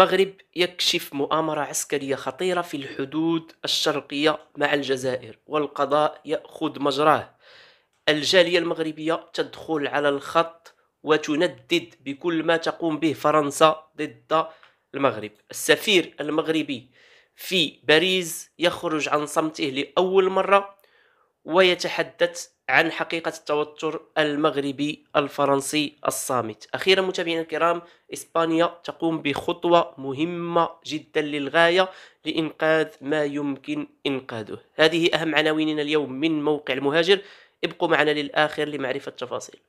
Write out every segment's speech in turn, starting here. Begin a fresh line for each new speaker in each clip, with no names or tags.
المغرب يكشف مؤامرة عسكرية خطيرة في الحدود الشرقية مع الجزائر والقضاء يأخذ مجراه الجالية المغربية تدخل على الخط وتندد بكل ما تقوم به فرنسا ضد المغرب السفير المغربي في باريس يخرج عن صمته لأول مرة ويتحدث عن حقيقة التوتر المغربي الفرنسي الصامت أخيرا متابعينا الكرام إسبانيا تقوم بخطوة مهمة جدا للغاية لإنقاذ ما يمكن إنقاذه هذه أهم عناويننا اليوم من موقع المهاجر ابقوا معنا للآخر لمعرفة التفاصيل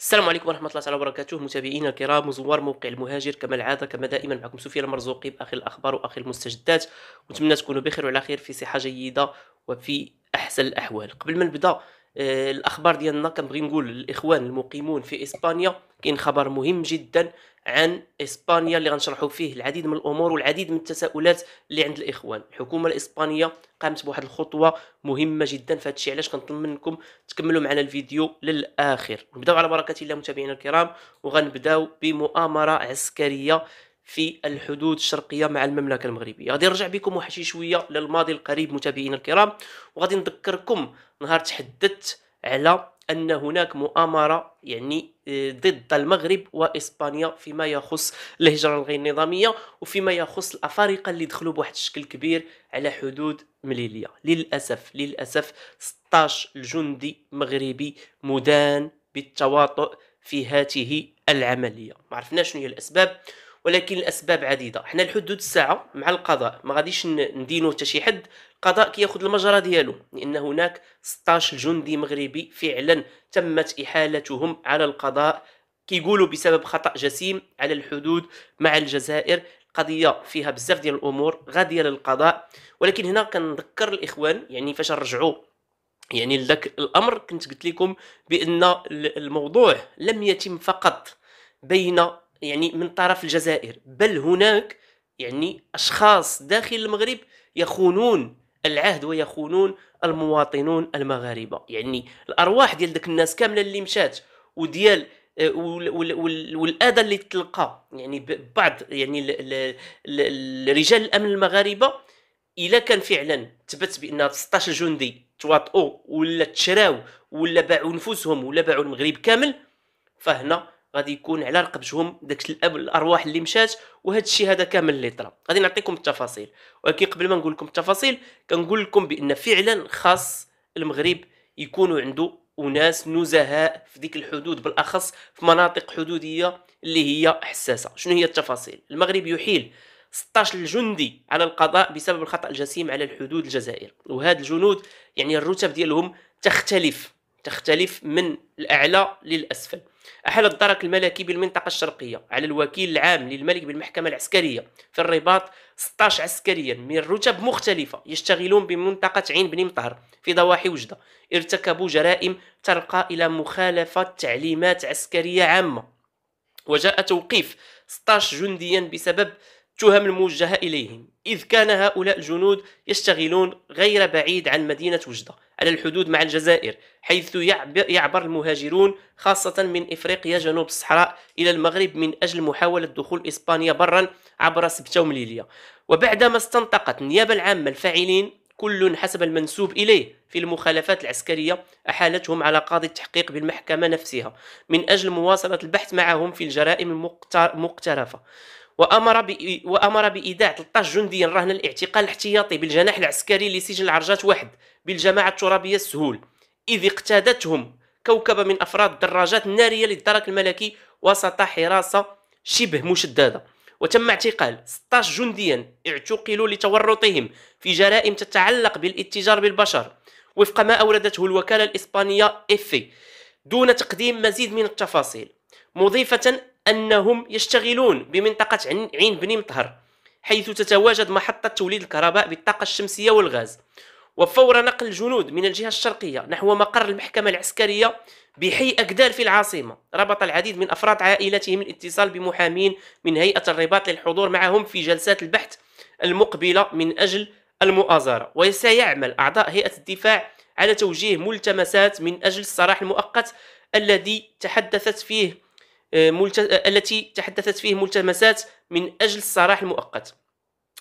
السلام عليكم ورحمة الله تعالى وبركاته متابعينا الكرام وزوار موقع المهاجر كما العادة كما دائما معكم سفيان المرزوقي بآخر الأخبار وآخر المستجدات ونتمنى تكونوا بخير وعلى خير في صحة جيدة وفي أحسن الأحوال قبل ما نبدأ آه، الاخبار ديالنا كنبغي نقول للاخوان المقيمون في اسبانيا كاين خبر مهم جدا عن اسبانيا اللي غنشرحوا فيه العديد من الامور والعديد من التساؤلات اللي عند الاخوان الحكومه الاسبانيه قامت بواحد الخطوه مهمه جدا فهادشي علاش كنطلب منكم تكملوا معنا الفيديو للاخر نبداو على بركه الله متابعينا الكرام وغنبداو بمؤامره عسكريه في الحدود الشرقيه مع المملكه المغربيه غادي نرجع بكم واحد شي شويه للماضي القريب متابعينا الكرام وغادي نذكركم نهار تحدثت على ان هناك مؤامره يعني آه، ضد المغرب واسبانيا فيما يخص الهجره الغير نظاميه وفيما يخص الافارقه اللي دخلوا بواحد الشكل كبير على حدود مليليه للاسف للاسف 16 جندي مغربي مدان بالتواطؤ في هاته العمليه ما عرفناش شنو هي الاسباب ولكن الاسباب عديده حنا الحدود الساعه مع القضاء ما غاديش ندينو حتى شي حد القضاء كياخذ المجرى ديالو لان هناك 16 جندي مغربي فعلا تمت احالتهم على القضاء كيقولوا بسبب خطا جسيم على الحدود مع الجزائر القضيه فيها بزاف ديال الامور غاديه للقضاء ولكن هنا كنذكر الاخوان يعني فاش رجعوا يعني لذاك الامر كنت قلت لكم بان الموضوع لم يتم فقط بين يعني من طرف الجزائر بل هناك يعني أشخاص داخل المغرب يخونون العهد ويخونون المواطنون المغاربة يعني الأرواح ديال داك الناس كاملة اللي مشات وديال آه، والاذى اللي تلقى يعني بعض يعني رجال الامن المغاربه الا كان فعلا تبت بان 16 جندي تواطؤوا ولا تشراو ولا باعوا نفوسهم ولا باعوا المغرب كامل فهنا غادي يكون على رقبتهم داك الاب الارواح اللي مشات وهذا الشيء هذا كامل اللي طرا غادي نعطيكم التفاصيل ولكن قبل ما نقول لكم التفاصيل كنقول لكم بان فعلا خاص المغرب يكونوا عنده وناس نزهاء في ديك الحدود بالاخص في مناطق حدوديه اللي هي حساسه شنو هي التفاصيل المغرب يحيل 16 جندي على القضاء بسبب الخطا الجسيم على الحدود الجزائر وهاد الجنود يعني الرتب ديالهم تختلف تختلف من الاعلى للاسفل أحل الدرك الملكي بالمنطقة الشرقية على الوكيل العام للملك بالمحكمة العسكرية في الرباط 16 عسكريا من رتب مختلفة يشتغلون بمنطقة عين بن مطهر في ضواحي وجدة ارتكبوا جرائم ترقى إلى مخالفة تعليمات عسكرية عامة وجاء توقيف 16 جنديا بسبب تهم الموجهة إليهم إذ كان هؤلاء الجنود يشتغلون غير بعيد عن مدينة وجدة على الحدود مع الجزائر حيث يعبر المهاجرون خاصة من إفريقيا جنوب الصحراء إلى المغرب من أجل محاولة دخول إسبانيا برا عبر سبتة ومليلية وبعدما استنطقت النيابة العامة الفاعلين كل حسب المنسوب إليه في المخالفات العسكرية أحالتهم على قاضي التحقيق بالمحكمة نفسها من أجل مواصلة البحث معهم في الجرائم المقترفة وامر وامر بايداع 13 جنديا رهن الاعتقال الاحتياطي بالجناح العسكري لسجن العرجات واحد بالجماعه الترابيه السهول اذ اقتادتهم كوكبه من افراد الدراجات الناريه للدرك الملكي وسط حراسه شبه مشدده وتم اعتقال 16 جنديا اعتقلوا لتورطهم في جرائم تتعلق بالاتجار بالبشر وفق ما اوردته الوكاله الاسبانيه افي دون تقديم مزيد من التفاصيل مضيفه أنهم يشتغلون بمنطقة عين بني مطهر حيث تتواجد محطة توليد الكهرباء بالطاقة الشمسية والغاز وفور نقل الجنود من الجهة الشرقية نحو مقر المحكمة العسكرية بحي أكدال في العاصمة ربط العديد من أفراد عائلتهم الاتصال بمحامين من هيئة الرباط للحضور معهم في جلسات البحث المقبلة من أجل المؤازرة وسيعمل أعضاء هيئة الدفاع على توجيه ملتمسات من أجل الصراح المؤقت الذي تحدثت فيه آه، آه، التي تحدثت فيه ملتمسات من أجل السراح المؤقت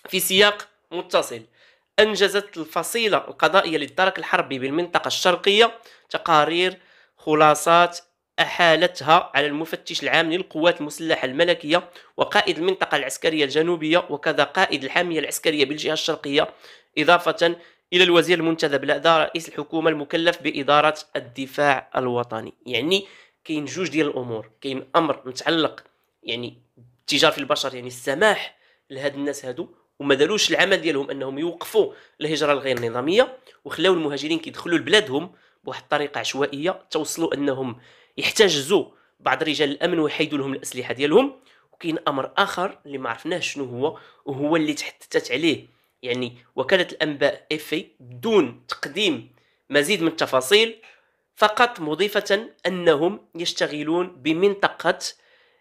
في سياق متصل أنجزت الفصيلة القضائية للدرك الحربي بالمنطقة الشرقية تقارير خلاصات أحالتها على المفتش العام للقوات المسلحة الملكية وقائد المنطقة العسكرية الجنوبية وكذا قائد الحامية العسكرية بالجهة الشرقية إضافة إلى الوزير المنتدب لدى رئيس الحكومة المكلف بإدارة الدفاع الوطني يعني كاين جوج ديال الامور كاين امر متعلق يعني التجاره في البشر يعني السماح لهاد الناس هادو وما داروش العمل ديالهم انهم يوقفوا الهجره الغير نظاميه وخلاو المهاجرين كيدخلوا لبلادهم بواحد الطريقه عشوائيه توصلوا انهم يحتجزوا بعض رجال الامن ويحيدوا لهم الاسلحه ديالهم وكاين امر اخر اللي ما عرفناه شنو هو وهو اللي تحدثت عليه يعني وكاله الانباء اف بدون تقديم مزيد من التفاصيل فقط مضيفة أنهم يشتغلون بمنطقة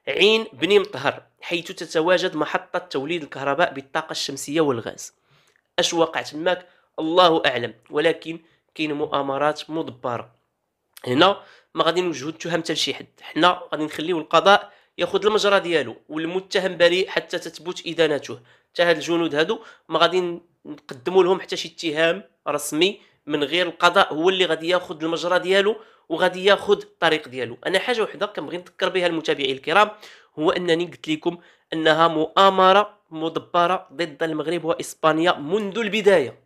عين بني مطهر حيث تتواجد محطة توليد الكهرباء بالطاقة الشمسية والغاز أش وقع تماك الله أعلم ولكن كاين مؤامرات مدبرة هنا ما غادي نوجهو التهم حتى لشي حد حنا غادي نخليو القضاء ياخذ المجرى ديالو والمتهم بريء حتى تثبت ادانته حتى هاد الجنود هادو ما غادي نقدموا لهم حتى شي اتهام رسمي من غير القضاء هو اللي غادي ياخذ المجرى ديالو وغادي ياخذ الطريق ديالو انا حاجه وحده كنبغي نذكر بها المتابعين الكرام هو انني قلت لكم انها مؤامره مدبره ضد المغرب واسبانيا منذ البدايه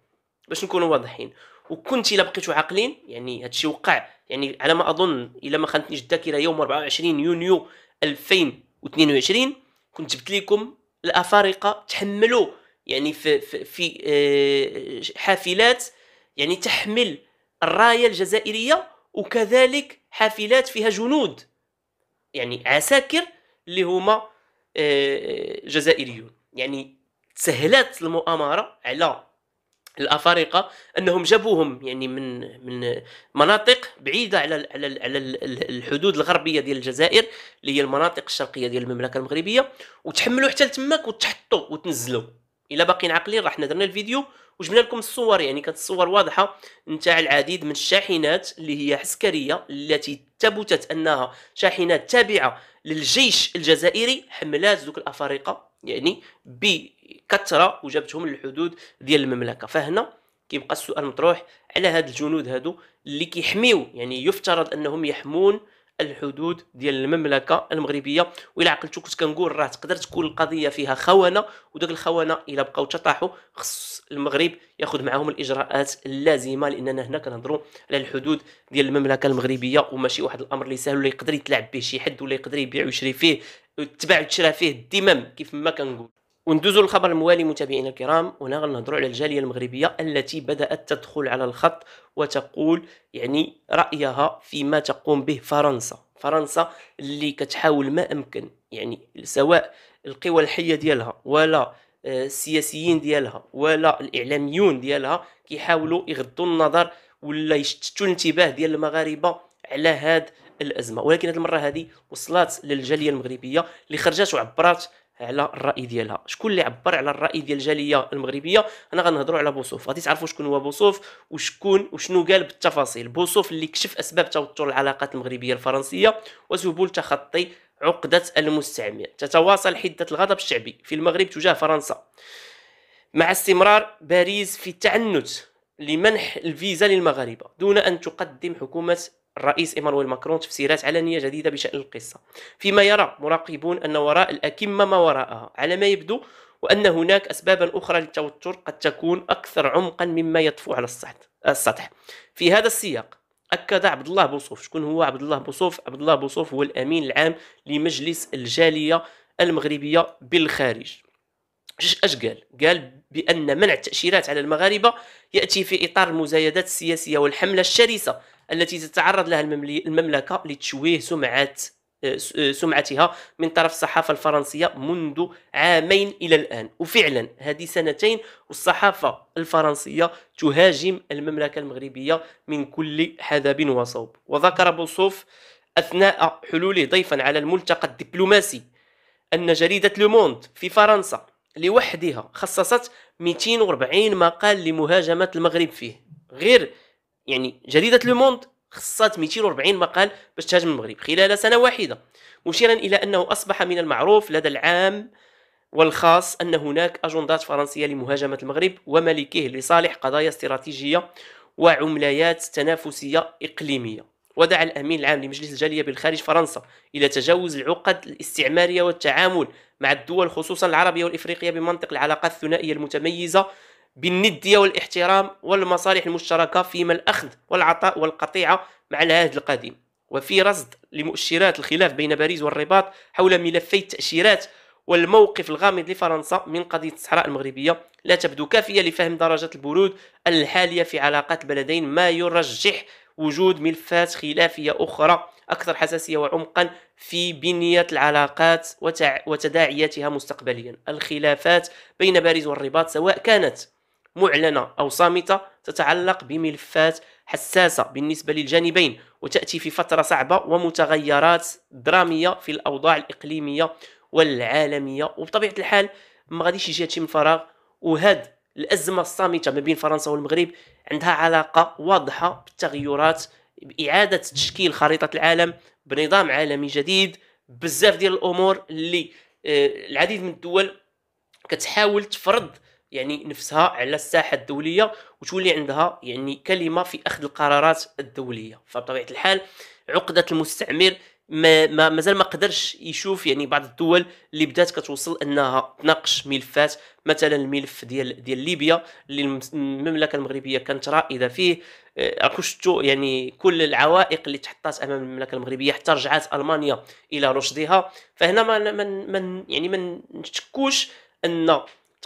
باش نكونوا واضحين وكنت الا بقيتوا عاقلين يعني هادشي وقع يعني على ما اظن الا ما خانتنيش الذاكره يوم 24 يونيو 2022 كنت جبت لكم الافارقه تحملوا يعني في في, في آه، حافلات يعني تحمل الرايه الجزائريه وكذلك حافلات فيها جنود يعني عساكر اللي هما آه، جزائريون يعني سهلات المؤامره على الافارقه انهم جابوهم يعني من من مناطق بعيده على على على الحدود الغربيه ديال الجزائر اللي هي المناطق الشرقيه ديال المملكه المغربيه وتحملوا حتى لتماك وتحطوا وتنزلوا الى باقيين عاقلين راه حنا درنا الفيديو وجبنا لكم الصور يعني كانت الصور واضحه نتاع العديد من الشاحنات اللي هي عسكريه التي ثبتت انها شاحنات تابعه للجيش الجزائري حملات ذوك الافارقه يعني بكثره وجابتهم للحدود ديال المملكه فهنا كيبقى السؤال مطروح على هاد الجنود هادو اللي كيحميو يعني يفترض انهم يحمون الحدود ديال المملكه المغربيه والا عقلتو كنت كنقول راه تقدر تكون القضيه فيها خونه وداك الخونه الا بقاو تطاحوا خص المغرب ياخذ معهم الاجراءات اللازمه لاننا هنا كنهضروا على الحدود ديال المملكه المغربيه وماشي واحد الامر اللي سهل ولا يقدر يتلعب به شي حد ولا يقدر يبيع ويشري فيه ويتباع وتشرى فيه الدمام كيف ما كنقول وندوزو للخبر الموالي متابعينا الكرام هنا غنهضروا على الجاليه المغربيه التي بدات تدخل على الخط وتقول يعني رايها فيما تقوم به فرنسا فرنسا اللي كتحاول ما امكن يعني سواء القوى الحيه ديالها ولا آه، السياسيين ديالها ولا الاعلاميون ديالها كيحاولوا يغضوا النظر ولا يشتتوا الانتباه ديال المغاربه على هاد الازمه ولكن هذه المره هذه وصلت للجاليه المغربيه اللي خرجت وعبرات على الراي ديالها شكون اللي عبر على الراي ديال الجاليه المغربيه انا غنهضروا على بوصوف غادي تعرفوا شكون هو بوصوف وشكون وشنو قال بالتفاصيل بوصوف اللي كشف اسباب توتر العلاقات المغربيه الفرنسيه وسبل تخطي عقده المستعمر تتواصل حده الغضب الشعبي في المغرب تجاه فرنسا مع استمرار باريس في التعنت لمنح الفيزا للمغاربه دون ان تقدم حكومه الرئيس ايمانويل ماكرون تفسيرات علنيه جديده بشان القصه فيما يرى مراقبون ان وراء الاكمه ما وراءها على ما يبدو وان هناك اسبابا اخرى للتوتر قد تكون اكثر عمقا مما يطفو على السطح في هذا السياق اكد عبد الله بوصوف شكون هو عبد الله بوصوف عبد الله بوصوف هو الامين العام لمجلس الجاليه المغربيه بالخارج اش قال قال بان منع التاشيرات على المغاربه ياتي في اطار المزايدات السياسيه والحمله الشرسه التي تتعرض لها المملكه لتشويه سمعه آه، آه، سمعتها من طرف الصحافة الفرنسية منذ عامين إلى الآن وفعلا هذه سنتين والصحافة الفرنسية تهاجم المملكة المغربية من كل حدب وصوب وذكر بوصوف أثناء حلوله ضيفا على الملتقى الدبلوماسي أن جريدة لوموند في فرنسا لوحدها خصصت 240 مقال لمهاجمة المغرب فيه غير يعني جريده لو موند خصات 240 مقال باش تهاجم المغرب خلال سنه واحده مشيرا الى انه اصبح من المعروف لدى العام والخاص ان هناك اجندات فرنسيه لمهاجمه المغرب وملكه لصالح قضايا استراتيجيه وعمليات تنافسيه اقليميه ودعا الامين العام لمجلس الجاليه بالخارج فرنسا الى تجاوز العقد الاستعماريه والتعامل مع الدول خصوصا العربيه والافريقيه بمنطق العلاقات الثنائيه المتميزه بالندية والاحترام والمصالح المشتركة فيما الأخذ والعطاء والقطيعة مع العهد القديم وفي رصد لمؤشرات الخلاف بين باريس والرباط حول ملفي التأشيرات والموقف الغامض لفرنسا من قضية الصحراء المغربية لا تبدو كافية لفهم درجة البرود الحالية في علاقات البلدين ما يرجح وجود ملفات خلافية أخرى أكثر حساسية وعمقا في بنية العلاقات وتداعياتها مستقبليا الخلافات بين باريس والرباط سواء كانت معلنة أو صامتة تتعلق بملفات حساسة بالنسبة للجانبين وتأتي في فترة صعبة ومتغيرات درامية في الأوضاع الإقليمية والعالمية وبطبيعة الحال ما غاديش يجي هادشي من فراغ وهاد الأزمة الصامتة ما بين فرنسا والمغرب عندها علاقة واضحة بالتغيرات بإعادة تشكيل خريطة العالم بنظام عالمي جديد بزاف ديال الأمور اللي آه، العديد من الدول كتحاول تفرض يعني نفسها على الساحه الدوليه وتولي عندها يعني كلمه في اخذ القرارات الدوليه فبطبيعه الحال عقده المستعمر ما ما مازال ما قدرش يشوف يعني بعض الدول اللي بدات كتوصل انها تناقش ملفات مثلا الملف ديال ديال ليبيا اللي المملكه المغربيه كانت رائده فيه راكم آه، شفتوا يعني كل العوائق اللي تحطات امام المملكه المغربيه حتى رجعت المانيا الى رشدها فهنا ما من من يعني ما نشكوش ان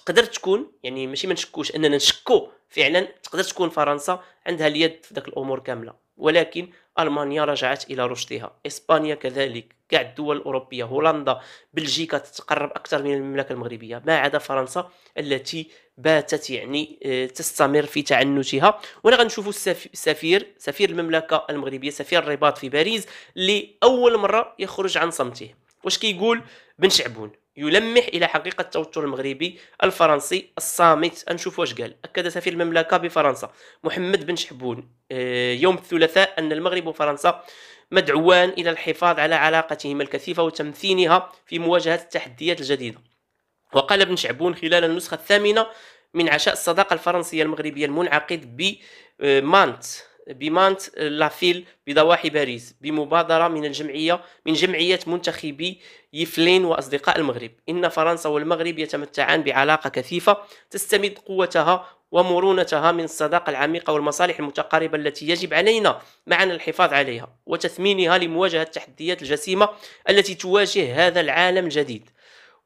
تقدر تكون يعني ماشي ما نشكوش اننا نشكو فعلا تقدر تكون فرنسا عندها اليد في داك الامور كامله ولكن المانيا رجعت الى رشدها اسبانيا كذلك كاع الدول الاوروبيه هولندا بلجيكا تتقرب اكثر من المملكه المغربيه ما عدا فرنسا التي باتت يعني آه، تستمر في تعنتها وانا غنشوفوا السفير سفير المملكه المغربيه سفير الرباط في باريس لاول مره يخرج عن صمته واش كيقول بن شعبون يلمح الى حقيقه التوتر المغربي الفرنسي الصامت نشوف واش قال اكد سفير المملكه بفرنسا محمد بن شحبون آه، يوم الثلاثاء ان المغرب وفرنسا مدعوان الى الحفاظ على علاقتهما الكثيفه وتمثينها في مواجهه التحديات الجديده وقال بن شعبون خلال النسخه الثامنه من عشاء الصداقه الفرنسيه المغربيه المنعقد بمانت آه، بمانت لافيل بضواحي باريس بمبادرة من الجمعية من جمعية منتخبي يفلين وأصدقاء المغرب إن فرنسا والمغرب يتمتعان بعلاقة كثيفة تستمد قوتها ومرونتها من الصداقة العميقة والمصالح المتقاربة التي يجب علينا معا الحفاظ عليها وتثمينها لمواجهة التحديات الجسيمة التي تواجه هذا العالم الجديد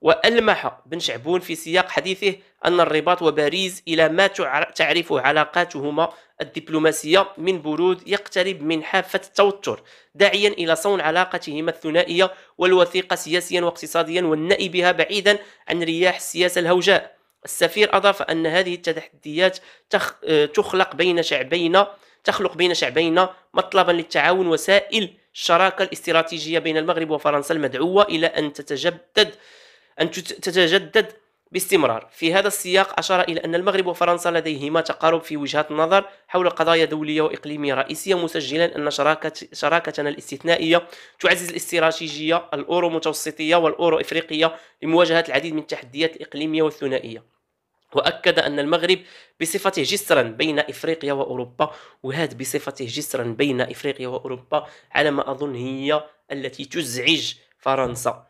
وألمح بن شعبون في سياق حديثه أن الرباط وباريس إلى ما تعرف علاقاتهما الدبلوماسية من برود يقترب من حافة التوتر داعيا إلى صون علاقتهما الثنائية والوثيقة سياسيا واقتصاديا والنأي بها بعيدا عن رياح السياسة الهوجاء السفير أضاف أن هذه التحديات تخلق بين شعبين تخلق بين شعبين مطلبا للتعاون وسائل الشراكة الاستراتيجية بين المغرب وفرنسا المدعوة إلى أن تتجدد أن تتجدد باستمرار في هذا السياق أشار إلى أن المغرب وفرنسا لديهما تقارب في وجهات النظر حول قضايا دولية وإقليمية رئيسية مسجلا أن شراكة شراكتنا الاستثنائية تعزز الاستراتيجية الأورو متوسطية والأورو إفريقية لمواجهة العديد من التحديات الإقليمية والثنائية وأكد أن المغرب بصفته جسرا بين إفريقيا وأوروبا وهذا بصفته جسرا بين إفريقيا وأوروبا على ما أظن هي التي تزعج فرنسا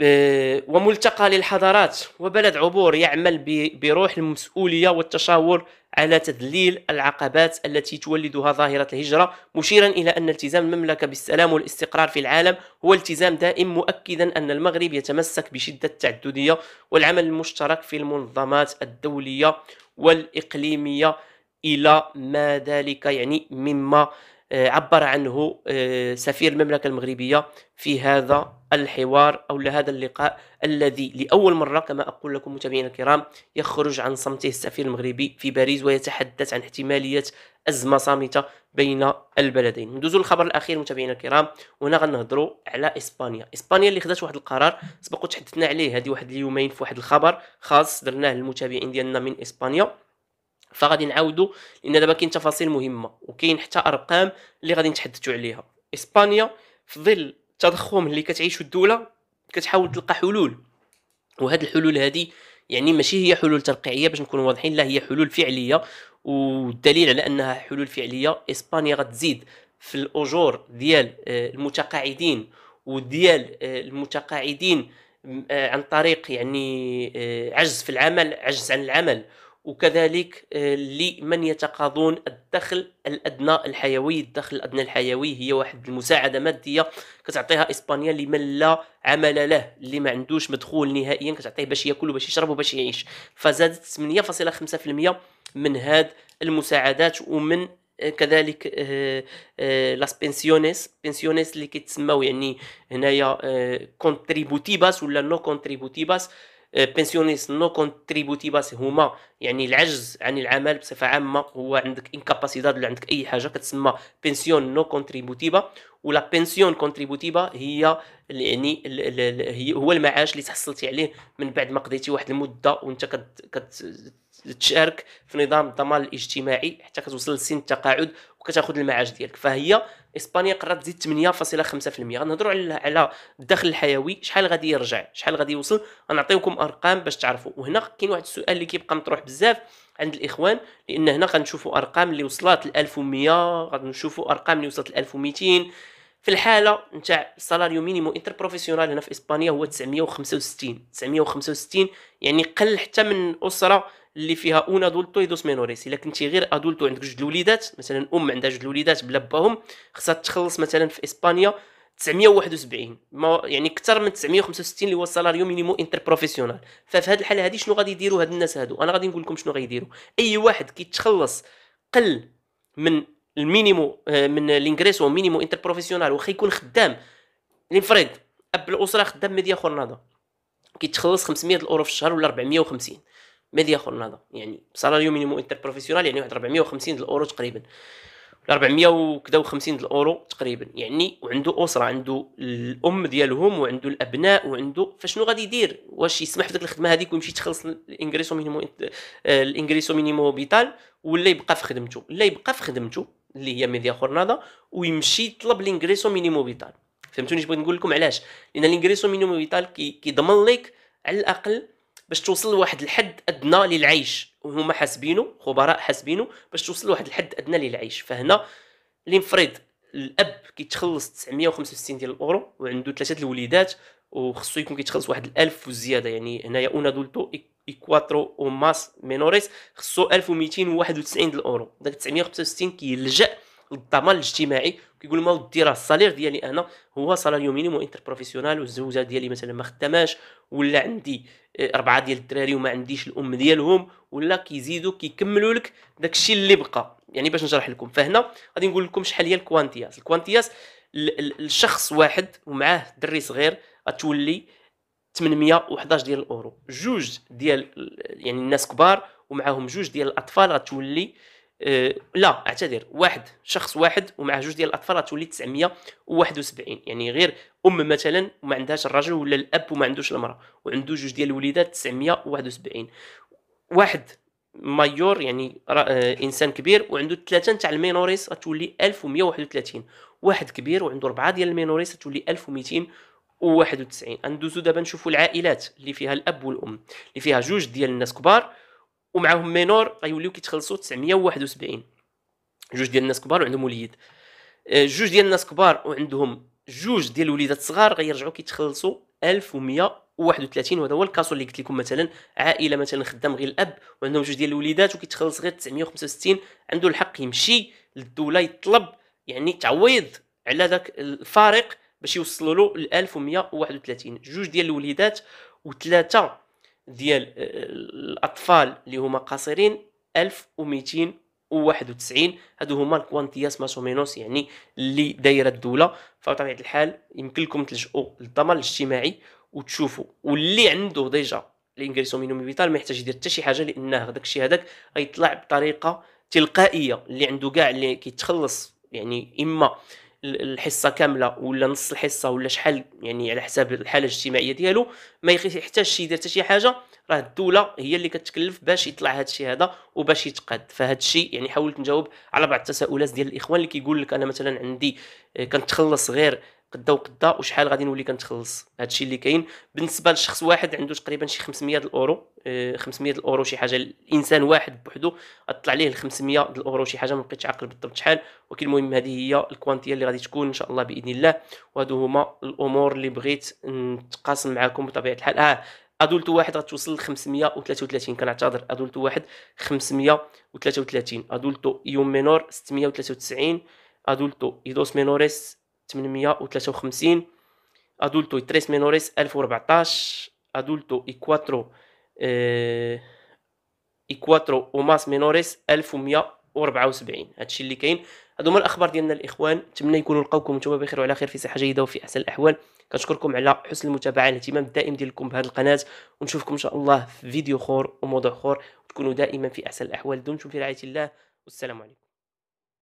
آه، وملتقى للحضارات وبلد عبور يعمل بروح المسؤوليه والتشاور على تذليل العقبات التي تولدها ظاهره الهجره مشيرا الى ان التزام المملكه بالسلام والاستقرار في العالم هو التزام دائم مؤكدا ان المغرب يتمسك بشده التعدديه والعمل المشترك في المنظمات الدوليه والاقليميه الى ما ذلك يعني مما عبر عنه آه، سفير المملكه المغربيه في هذا الحوار او لهذا اللقاء الذي لاول مره كما اقول لكم متابعينا الكرام يخرج عن صمته السفير المغربي في باريس ويتحدث عن احتماليه ازمه صامته بين البلدين ندوزو للخبر الاخير متابعينا الكرام وهنا غنهضروا على اسبانيا اسبانيا اللي خدات واحد القرار سبق وتحدثنا عليه هذه واحد اليومين في واحد الخبر خاص درناه للمتابعين ديالنا من اسبانيا فغادي نعاودوا لان دابا كاين تفاصيل مهمه وكاين حتى ارقام اللي غادي نتحدثوا عليها اسبانيا في ظل التضخم اللي كتعيشه الدوله كتحاول تلقى حلول وهاد الحلول هذه يعني ماشي هي حلول ترقيعيه باش نكون واضحين لا هي حلول فعليه والدليل على انها حلول فعليه اسبانيا غتزيد في الاجور ديال آه، المتقاعدين وديال آه، المتقاعدين آه، عن طريق يعني عجز في العمل عجز عن العمل وكذلك آه، لمن يتقاضون الدخل الادنى الحيوي الدخل الادنى الحيوي هي واحد المساعده ماديه كتعطيها اسبانيا لمن لا عمل له اللي ما عندوش مدخول نهائيا كتعطيه باش ياكل وباش يشرب وباش يعيش فزادت 8.5% من هاد المساعدات ومن آه، كذلك لاس بنسيونيس بنسيونيس اللي كيتسماو يعني هنايا كونتريبوتيباس آه، ولا نو كونتريبوتيباس بنسيونيس نو كونتريبوتيباس هما يعني العجز عن العمل بصفه عامه هو عندك انكاباسيداد ولا عندك اي حاجه كتسمى بنسيون نو كونتريبوتيبا ولا بنسيون كونتريبوتيبا هي يعني هو المعاش اللي تحصلتي عليه من بعد ما قضيتي واحد المده وانت كت تشارك في نظام الضمان الاجتماعي حتى كتوصل لسن التقاعد وكتاخذ المعاش ديالك فهي اسبانيا قررت تزيد 8.5% غنهضروا على على الدخل الحيوي شحال غادي يرجع شحال غادي يوصل غنعطيكم ارقام باش تعرفوا وهنا كاين واحد السؤال اللي كيبقى مطروح بزاف عند الاخوان لان هنا غنشوفوا ارقام اللي وصلت ل 1100 غنشوفوا ارقام اللي وصلت ل 1200 في الحاله نتاع السالاريو مينيمو انتر بروفيسيونال هنا في اسبانيا هو 965 965 يعني قل حتى من اسره اللي فيها اون ادولتو اي دوس مينوريس الا كنتي غير ادولتو عندك جوج الوليدات مثلا ام عندها جوج الوليدات بلا باهم خصها تخلص مثلا في اسبانيا 971 ما يعني اكثر من 965 اللي هو السالاريو مينيمو انتر بروفيسيونال ففي هذه الحاله هذه شنو غادي يديروا هاد الناس هادو انا غادي نقول لكم شنو غيديروا اي واحد كيتخلص قل من المينيمو آه، من لينغريسو مينيمو انتر بروفيسيونال واخا يكون خدام الانفراد اب الاسره خدام ميديا خرناضه كيتخلص 500 الاورو في الشهر ولا 450 ماذا دي اخر يعني يعني سالاريو مينيمو انتر بروفيسيونال يعني واحد 450 الاورو تقريبا 400 وكذا و50 الاورو تقريبا يعني وعنده اسره عنده الام ديالهم وعنده الابناء وعنده فشنو غادي يدير واش يسمح في الخدمه هذيك ويمشي تخلص الانجريسو مينيمو آه، الانجريسو مينيمو بيتال ولا يبقى في خدمته لا يبقى في خدمته اللي هي ميديا خورنادا ويمشي يطلب الانجريسو مينيمو بيتال فهمتوني اش بغيت نقول لكم علاش لان الانجريسو مينيمو بيتال كيضمن كي لك على الاقل باش توصل لواحد الحد ادنى للعيش وهما حاسبينه خبراء حاسبينه باش توصل لواحد الحد ادنى للعيش فهنا الانفراد الاب كيتخلص 965 ديال الاورو وعنده ثلاثه الوليدات وخصو يكون كيتخلص واحد 1000 وزياده يعني هنايا اون ادولتو ايكواترو او ماس مينوريس خصو 1291 ديال الاورو داك 965 كيلجا كي الضمان الاجتماعي كيقول ما ودي راه الصالير ديالي انا هو صالير مينيمو انتر بروفيسيونال والزوجه ديالي مثلا ما خداماش ولا عندي آه، اربعه ديال الدراري وما عنديش الام ديالهم ولا كيزيدوا كيكملوا لك داكشي اللي بقى يعني باش نشرح لكم فهنا غادي نقول لكم شحال هي الكوانتياس الكوانتياس الشخص واحد ومعاه دري صغير غتولي 811 ديال الاورو جوج ديال يعني الناس كبار ومعاهم جوج ديال الاطفال غتولي آه، لا اعتذر واحد شخص واحد ومعه جوج ديال الاطفال تولي 971 يعني غير ام مثلا وما عندهاش الرجل ولا الاب وما عندوش المراه وعنده جوج ديال الوليدات 971 واحد مايور يعني آه، انسان كبير وعنده ثلاثه تاع المينوريس تولي 1131 واحد كبير وعنده اربعه ديال المينوريس تولي 1200 91 ندوزو دابا نشوفوا العائلات اللي فيها الاب والام اللي فيها جوج ديال الناس كبار ومعاهم مينور غيوليو كيتخلصوا 971 جوج ديال الناس كبار وعندهم وليد آه، جوج ديال الناس كبار وعندهم جوج ديال الوليدات صغار غيرجعوا كيتخلصوا 1131 وهذا هو الكاسو اللي قلت لكم مثلا عائله مثلا خدام غير الاب وعندهم جوج ديال الوليدات وكيتخلص غير 965 عنده الحق يمشي للدوله يطلب يعني تعويض على ذاك الفارق باش يوصلوا له ل 1131 جوج ديال الوليدات وثلاثه ديال آه، الاطفال اللي هما قاصرين 1291 هادو هما الكوانتياس ماسو مينوس يعني اللي دايره الدوله فبطبيعه الحال يمكن لكم تلجؤوا للضمان الاجتماعي وتشوفوا واللي عنده ديجا الانجريسو مينوم فيتال ما يحتاج يدير حتى شي حاجه لانه داك الشيء هذاك غيطلع بطريقه تلقائيه اللي عنده كاع اللي كيتخلص يعني اما الحصه كامله ولا نص الحصه ولا شحال يعني على حساب الحاله الاجتماعيه ديالو ما يحتاجش يدير حتى شي حاجه راه الدوله هي اللي كتكلف باش يطلع هذا الشيء هذا وباش يتقاد فهذا الشيء يعني حاولت نجاوب على بعض التساؤلات ديال الاخوان اللي كيقول لك انا مثلا عندي آه، كنتخلص غير قدا وقدا وشحال غادي نولي كنتخلص هادشي اللي كاين بالنسبه لشخص واحد عنده تقريبا شي 500 الاورو 500 آه، الاورو شي حاجه الانسان واحد بوحدو طلع ليه 500 الاورو شي حاجه ما بقيتش عاقل بالضبط شحال ولكن المهم هذه هي الكوانتيه اللي غادي تكون ان شاء الله باذن الله وهادو هما الامور اللي بغيت نتقاسم معكم بطبيعه الحال اه ادولت واحد غتوصل ل 533 كنعتذر ادولت واحد 533 ادولتو يوم مينور 693 ادولتو ايدوس مينوريس 853 ادولتو تريس مينوريس 1014 ادولتو اي 4 اي 4 وماس مينوريس 1174 هادشي اللي كاين هادو هما الاخبار ديالنا الاخوان نتمنى يكونوا لقاوكم نتوما بخير وعلى خير في صحه جيده وفي احسن الاحوال كنشكركم على حسن المتابعه الاهتمام الدائم ديالكم بهذه القناه ونشوفكم ان شاء الله في فيديو خور وموضوع خور وتكونوا دائما في احسن الاحوال دمتم في رعايه الله والسلام عليكم